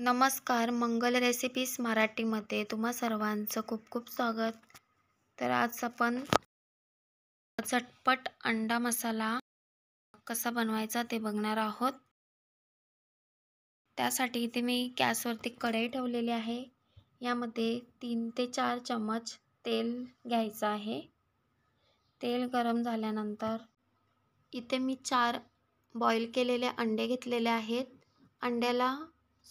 नमस्कार मंगल रेसिपीज मराठीमध्ये तुम्हा सर्वांचं खूप खूप स्वागत तर आज आपण झटपट अंडा मसाला कसा बनवायचा ते बघणार आहोत त्यासाठी इथे मी गॅसवरती कढई ठेवलेली आहे यामध्ये तीन ते चार चम्मच तेल घ्यायचं आहे तेल गरम झाल्यानंतर इथे मी चार बॉईल केलेले अंडे घेतलेले आहेत अंड्याला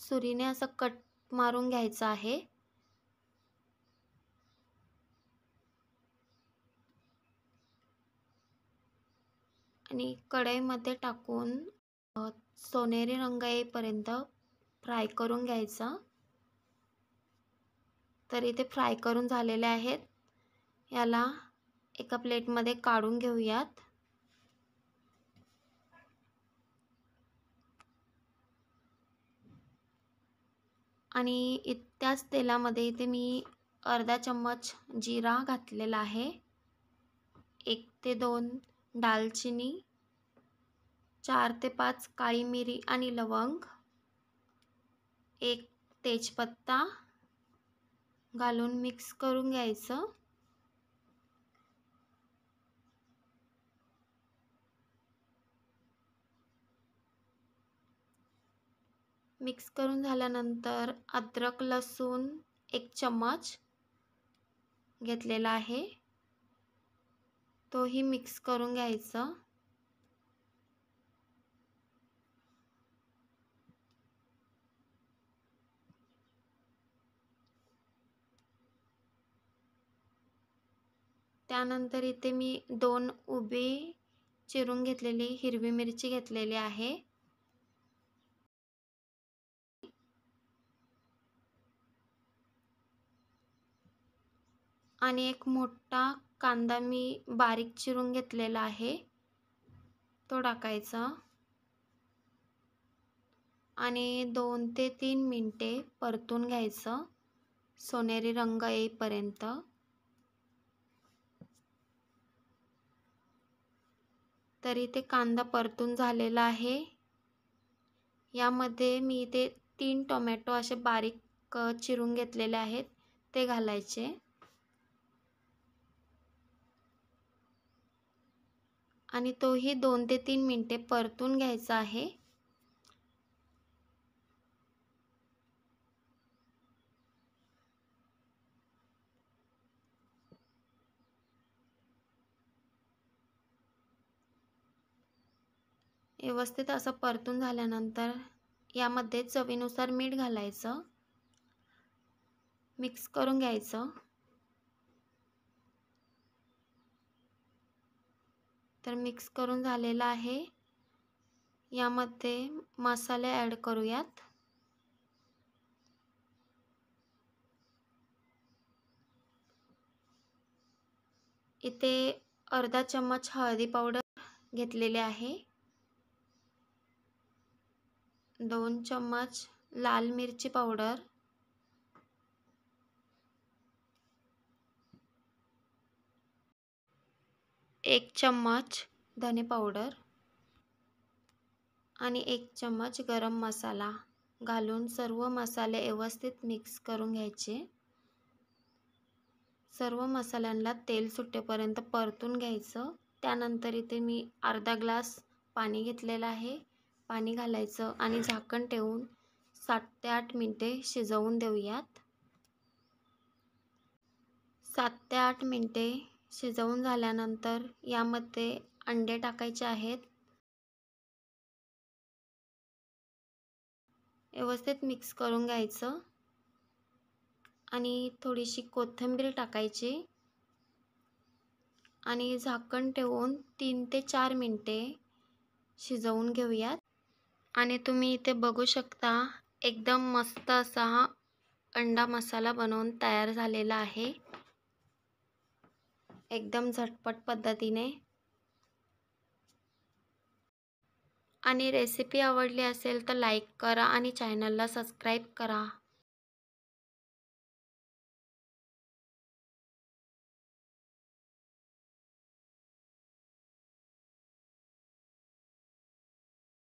सुरीने असं कट मारून घ्यायचं आहे आणि कढईमध्ये टाकून सोनेरी रंग येईपर्यंत फ्राय करून घ्यायचं तर इथे फ्राय करून झालेले आहेत याला एका प्लेटमध्ये काढून घेऊयात आणि इतक्याच त्याच तेलामध्ये इथे मी अर्धा चम्मच जिरा घातलेला आहे एक ते दोन दालचिनी चार ते पाच काळी मिरी आणि लवंग एक तेजपत्ता घालून मिक्स करून घ्यायचं मिक्स करून झाल्यानंतर अद्रक लसूण एक चम्मच घेतलेला आहे तोही मिक्स करून घ्यायचं त्यानंतर इथे मी दोन उभे चिरून घेतलेली हिरवी मिरची घेतलेली आहे आणि एक मोठा कांदा मी बारीक चिरून घेतलेला आहे तो टाकायचा आणि दोन ते तीन मिनटे परतून घ्यायचं सोनेरी रंग येईपर्यंत तरी ते कांदा परतून झालेला आहे यामध्ये मी ते तीन टोमॅटो असे बारीक चिरून घेतलेले आहेत ते घालायचे आणि तोही दोन ते तीन मिनटे परतून घ्यायचा आहे व्यवस्थित असं परतून झाल्यानंतर यामध्ये चवीनुसार मीठ घालायचं मिक्स करून घ्यायचं तर मिक्स करून झालेला आहे यामध्ये मसाले ॲड करूयात इथे अर्धा चम्मच हळदी पावडर घेतलेले आहे दोन चम्मच लाल मिरची पावडर एक चम्मच धने पावडर आणि एक चम्मच गरम मसाला घालून सर्व मसाले व्यवस्थित मिक्स करून घ्यायचे सर्व मसाल्यांना तेल सुटेपर्यंत परतून घ्यायचं त्यानंतर इथे मी अर्धा ग्लास पाणी घेतलेलं आहे पाणी घालायचं आणि झाकण ठेवून सात ते आठ मिनटे शिजवून देऊयात सात ते आठ मिनटे शिजवून झाल्यानंतर यामध्ये अंडे टाकायचे आहेत व्यवस्थित मिक्स करून घ्यायचं आणि थोडीशी कोथिंबीर टाकायची आणि झाकण ठेवून तीन ते चार मिनटे शिजवून घेऊयात आणि तुम्ही इथे बघू शकता एकदम मस्त असा हा अंडा मसाला बनवून तयार झालेला आहे एकदम झटपट पद्धतीने आणि रेसिपी आवडली असेल तर लाईक करा आणि चॅनलला सबस्क्राईब करा